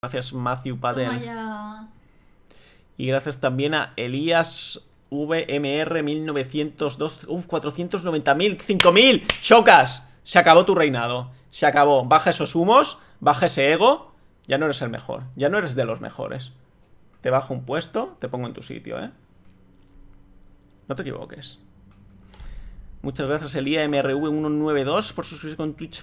Gracias Matthew Pater Y gracias también a Elías VMR 1902. Uf, 490.000, 5.000. Chocas. Se acabó tu reinado. Se acabó. Baja esos humos, baja ese ego. Ya no eres el mejor. Ya no eres de los mejores. Te bajo un puesto, te pongo en tu sitio, ¿eh? No te equivoques. Muchas gracias, Elías MRV192, por suscribirse con Twitch